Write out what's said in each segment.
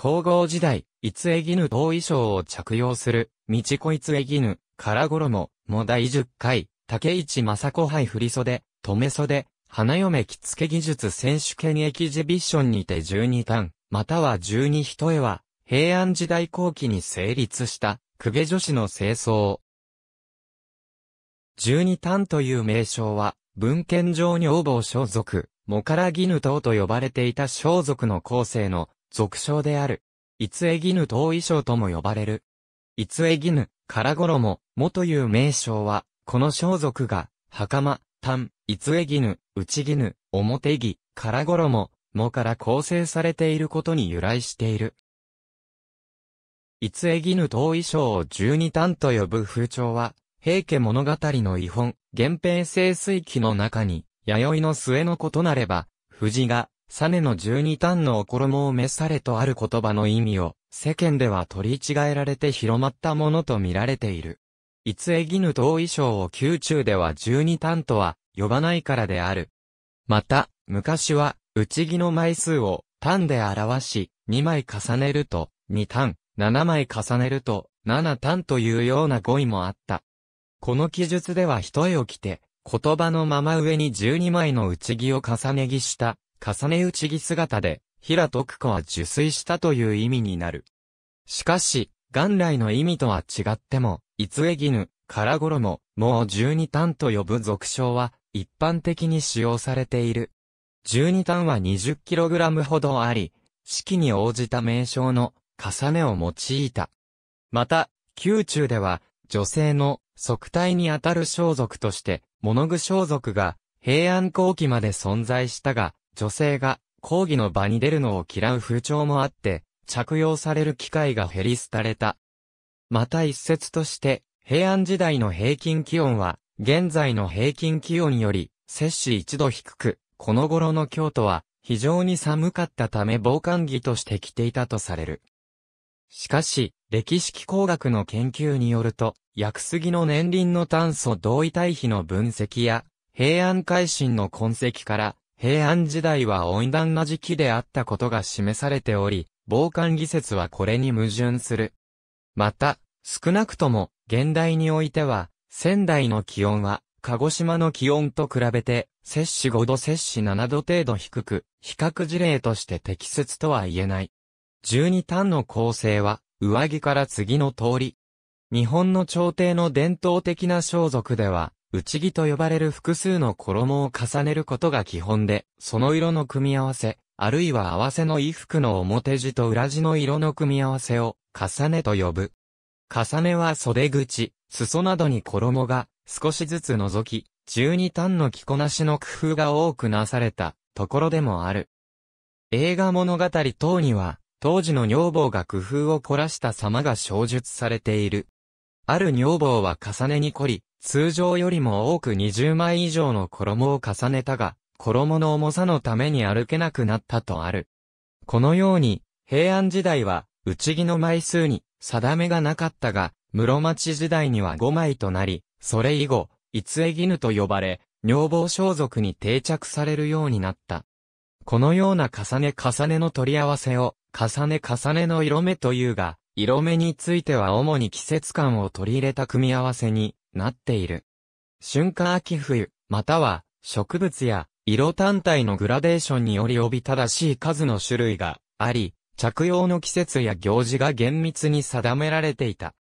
皇后時代、いつえぎぬ同衣装を着用する、道子いつえぎぬ、からろも、も第十回、竹市正子杯振袖、留袖、花嫁着付け技術選手権エキジビションにて十二巻、または十二一重は、平安時代後期に成立した、公家女子の清掃。十二単という名称は、文献上女房装束、もからぎぬ等と呼ばれていた装束の後世の俗称である。いつえぎぬ遠衣装とも呼ばれる。いつえぎぬ、からごろも、もという名称は、この装束が、袴、単、いつえぎぬ、内ぎぬ、表着、からごろも、もから構成されていることに由来している。いつえぎぬ遠衣装を十二単と呼ぶ風潮は、平家物語の遺本、源平清水記の中に、弥生の末のことなれば、藤が、サネの十二単のお衣を召されとある言葉の意味を、世間では取り違えられて広まったものと見られている。いつえぎぬと衣装を宮中では十二単とは、呼ばないからである。また、昔は、内着の枚数を、単で表し、二枚重ねると、二単、七枚重ねると、七単というような語彙もあった。この記述では一重を着て、言葉のまま上に十二枚の内着を重ね着した重ね打ち着姿で、平徳子は受水したという意味になる。しかし、元来の意味とは違っても、いつえぎぬ、からごろも、もう十二単と呼ぶ俗称は、一般的に使用されている。十二単は 20kg ほどあり、式に応じた名称の重ねを用いた。また、宮中では、女性の即体にあたる装束として、物具装束が、平安後期まで存在したが、女性が講義の場に出るのを嫌う風潮もあって、着用される機会が減り廃れた。また一説として、平安時代の平均気温は、現在の平均気温より、摂氏一度低く、この頃の京都は、非常に寒かったため防寒着として着ていたとされる。しかし、歴史気工学の研究によると、薬杉の年輪の炭素同位体比の分析や、平安改新の痕跡から、平安時代は温暖な時期であったことが示されており、防寒技術はこれに矛盾する。また、少なくとも、現代においては、仙台の気温は、鹿児島の気温と比べて、摂氏5度摂氏7度程度低く、比較事例として適切とは言えない。十二単の構成は、上着から次の通り。日本の朝廷の伝統的な装束では、内着と呼ばれる複数の衣を重ねることが基本で、その色の組み合わせ、あるいは合わせの衣服の表地と裏地の色の組み合わせを、重ねと呼ぶ。重ねは袖口、裾などに衣が少しずつ除き、十二単の着こなしの工夫が多くなされたところでもある。映画物語等には、当時の女房が工夫を凝らした様が小述されている。ある女房は重ねに凝り、通常よりも多く20枚以上の衣を重ねたが、衣の重さのために歩けなくなったとある。このように、平安時代は、内木の枚数に定めがなかったが、室町時代には5枚となり、それ以後、逸江絹と呼ばれ、女房装束に定着されるようになった。このような重ね重ねの取り合わせを、重ね重ねの色目というが、色目については主に季節感を取り入れた組み合わせに、なっている。春夏秋冬、または植物や色単体のグラデーションによりおびただしい数の種類があり、着用の季節や行事が厳密に定められていた。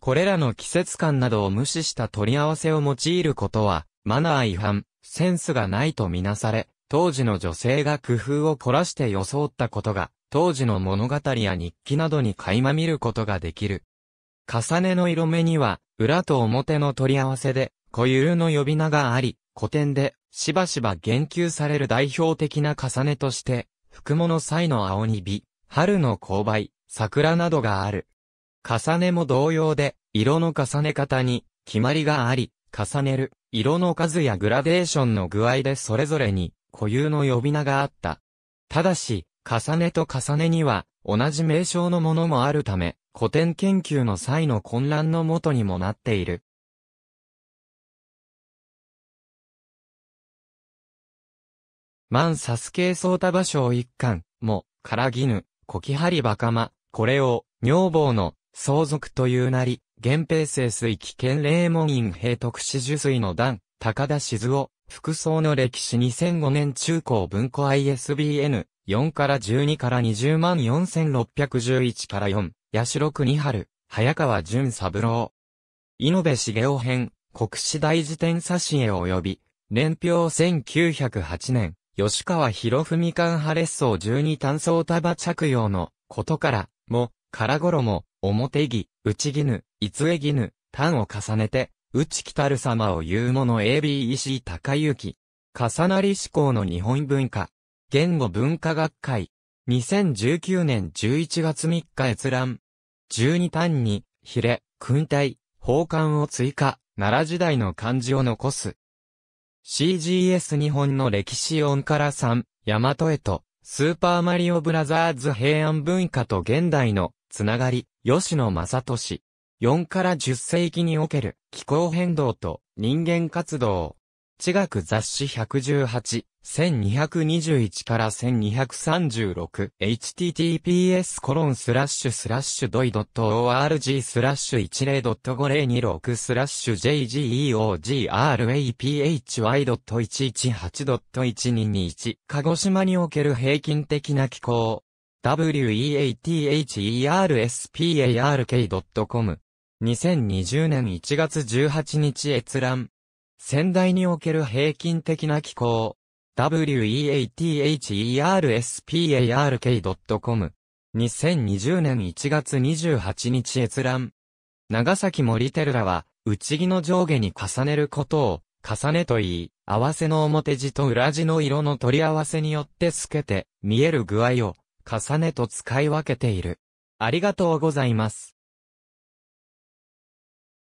これらの季節感などを無視した取り合わせを用いることは、マナー違反、センスがないとみなされ、当時の女性が工夫を凝らして装ったことが、当時の物語や日記などに垣間見ることができる。重ねの色目には、裏と表の取り合わせで、固有の呼び名があり、古典で、しばしば言及される代表的な重ねとして、福物祭の青に美、春の勾配、桜などがある。重ねも同様で、色の重ね方に、決まりがあり、重ねる、色の数やグラデーションの具合でそれぞれに、固有の呼び名があった。ただし、重ねと重ねには、同じ名称のものもあるため、古典研究の際の混乱のもとにもなっている。万サスケソータ場所一巻、も、からぎぬ、こきはりばかま、これを、女房の、相続というなり、源平生水危険霊門院平徳史受水の段、高田静夫、服装の歴史2005年中高文庫 ISBN4 から12から20万4611から4。八代国春、早川淳三郎。井上茂雄編、国史大辞典子へ及び、年表1908年、吉川博文館派列荘12単層束着用の、ことから、も、からごろも、表義、内義ぬ、逸えぎぬ、単を重ねて、内来たる様を言うもの ABC 高行。重なり思考の日本文化。言語文化学会。2019年11月3日閲覧。12単に、ヒレ、訓隊、宝冠を追加、奈良時代の漢字を残す。CGS 日本の歴史音から3、大和へと、スーパーマリオブラザーズ平安文化と現代のつながり、吉野正俊。4から10世紀における気候変動と人間活動、地学雑誌118、1221から1236、https コロンスラッシュスラッシュドイドット org スラッシュ10.5026スラッシュ jgeography.118.1221 鹿児島における平均的な気候 weatherspar.com k 2020年1月18日閲覧仙台における平均的な気候。weatherspar.com k 2020年1月28日閲覧。長崎森テルラは、内木の上下に重ねることを、重ねと言い、合わせの表地と裏地の色の取り合わせによって透けて、見える具合を、重ねと使い分けている。ありがとうございます。